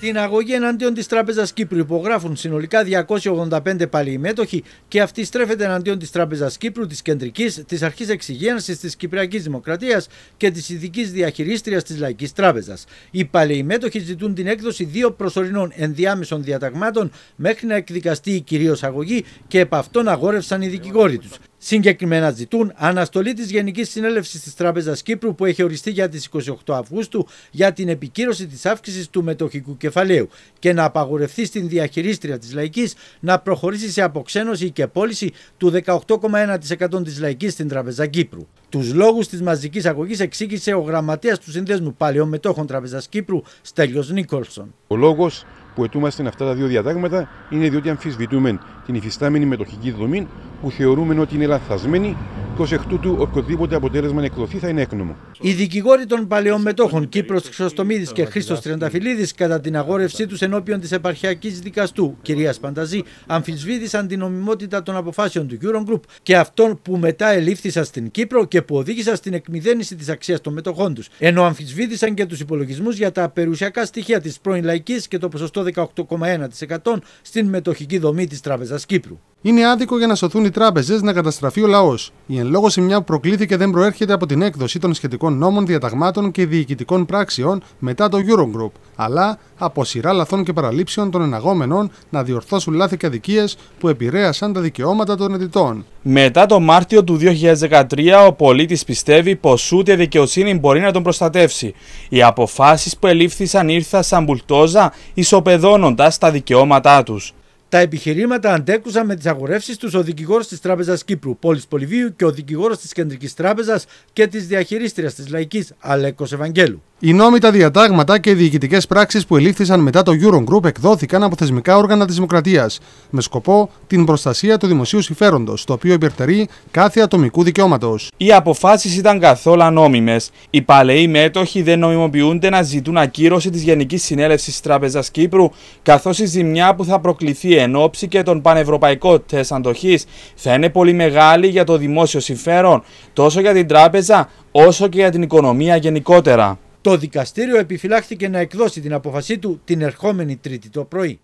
Την αγωγή εναντίον της Τράπεζας Κύπρου υπογράφουν συνολικά 285 μέτοχοι και αυτή στρέφεται εναντίον της Τράπεζας Κύπρου, της Κεντρικής, της Αρχής Εξυγίανση της Κυπριακής Δημοκρατίας και της Ειδικής Διαχειρίστριας της Λαϊκής Τράπεζας. Οι μέτοχοι ζητούν την έκδοση δύο προσωρινών ενδιάμεσων διαταγμάτων μέχρι να εκδικαστεί η κυρίως αγωγή και επ' αυτόν αγόρευσαν οι δικηγόροι τους. Συγκεκριμένα ζητούν αναστολή της Γενικής Συνέλευσης της Τράπεζας Κύπρου που έχει οριστεί για τις 28 Αυγούστου για την επικύρωση της αύξησης του μετοχικού κεφαλαίου και να απαγορευτεί στην διαχειρίστρια της Λαϊκής να προχωρήσει σε αποξένωση και πώληση του 18,1% της Λαϊκής στην Τράπεζα Κύπρου. Τους λόγους της μαζικής αγωγής εξήγησε ο γραμματέας του Συνδέσμου Παλαιών Μετόχων Τραπεζα Κύπρου, Στέλιος Νίκολσον. Ο Γραμματέας του συνδεσμου παλαιων μετοχων Τραπεζας κυπρου Στέλιος νικολσον ο λογο που ετούμαστε αυτά τα δύο διατάγματα είναι διότι αμφισβητούμε την υφιστάμενη μετοχική δομή που θεωρούμε ότι είναι λαθασμένη, και ως εκ τούτου οποιοδήποτε αποτέλεσμα εκδοθεί θα είναι έκνομο. Οι δικηγόροι των παλαιών μετόχων Κύπρος Χρυσοστομίδης και Χρήστος Τρενταφυλλίδη κατά την αγόρευσή τους ενώπιον της επαρχιακής δικαστού κυρίας Πανταζή αμφισβήτησαν την νομιμότητα των αποφάσεων του Eurogroup και αυτών που μετά ελήφθησαν στην Κύπρο και που οδήγησαν στην εκμηδένιση της αξίας των μετοχών τους. Ενώ αμφισβήτησαν και τους υπολογισμούς για τα περιουσιακά στοιχεία της πρώην και το ποσοστό 18,1% στην μετοχική δομή της Τράπεζας Κύπρου. Είναι άδικο για να σωθούν οι τράπεζες να καταστραφεί ο λαός. Η εν λόγω σημιά που προκλήθηκε δεν προέρχεται από την έκδοση των σχετικών νόμων, διαταγμάτων και διοικητικών πράξεων μετά το Eurogroup, αλλά από σειρά λαθών και παραλήψεων των εναγόμενων να διορθώσουν λάθη και αδικίες που επηρέασαν τα δικαιώματα των ετητών. Μετά το Μάρτιο του 2013, ο πολίτης πιστεύει πως ούτε δικαιοσύνη μπορεί να τον προστατεύσει. Οι αποφάσεις που ελήφθησαν ήρθαν σαν μπουλτόζα, ισοπεδώνοντας τα δικαιώματά τους. Τα επιχειρήματα αντέκουσαν με τις αγορεύσεις τους ο δικηγόρος της Τράπεζας Κύπρου, Πόλης Πολυβίου και ο δικηγόρος της Κεντρικής Τράπεζας και της διαχειρίστριας της Λαϊκής, Αλέκος Ευαγγέλου. Οι νόμιτα διατάγματα και οι διοικητικές πράξεις που ελήφθησαν μετά το Eurogroup εκδόθηκαν από θεσμικά όργανα της Δημοκρατίας, με σκοπό την προστασία του δημοσίου συμφέροντος, το οποίο υπερτερεί κάθε ατομικού δικαιώματος. Οι αποφάσεις ήταν καθόλου ανώμημε. Οι παλαιοί μέτοχοι δεν νομιμοποιούνται να ζητούν ακύρωση της Γενικής Συνέλευσης Τράπεζας Κύπρου, καθώς η ζημιά που θα προκληθεί εν ώψη και των πανευρωπαϊκών τεστ αντοχής θα είναι πολύ μεγάλη για το δημόσιο συμφέρον τόσο για την τράπεζα όσο και για την οικονομία γενικότερα. Το δικαστήριο επιφυλάχθηκε να εκδώσει την αποφασή του την ερχόμενη Τρίτη το πρωί.